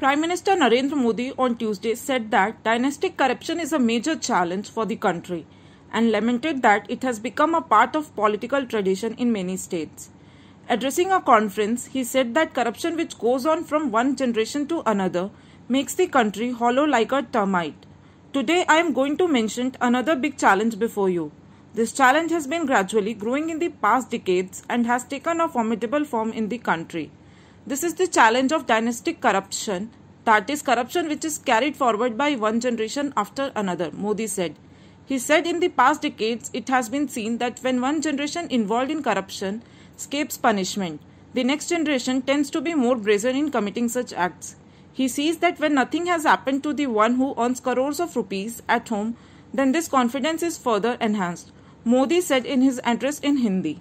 Prime Minister Narendra Modi on Tuesday said that dynastic corruption is a major challenge for the country and lamented that it has become a part of political tradition in many states. Addressing a conference, he said that corruption which goes on from one generation to another makes the country hollow like a termite. Today I am going to mention another big challenge before you. This challenge has been gradually growing in the past decades and has taken a formidable form in the country. This is the challenge of dynastic corruption, that is, corruption which is carried forward by one generation after another, Modi said. He said in the past decades, it has been seen that when one generation involved in corruption escapes punishment, the next generation tends to be more brazen in committing such acts. He sees that when nothing has happened to the one who earns crores of rupees at home, then this confidence is further enhanced, Modi said in his address in Hindi.